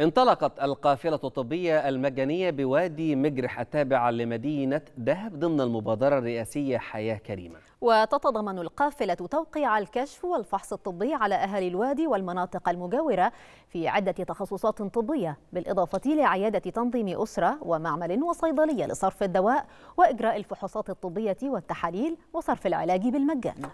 انطلقت القافلة الطبية المجانية بوادي مجرح التابعة لمدينة دهب ضمن المبادرة الرئاسية حياة كريمة وتتضمن القافلة توقيع الكشف والفحص الطبي على أهالي الوادي والمناطق المجاورة في عدة تخصصات طبية بالإضافة لعيادة تنظيم أسرة ومعمل وصيدلية لصرف الدواء وإجراء الفحوصات الطبية والتحاليل وصرف العلاج بالمجان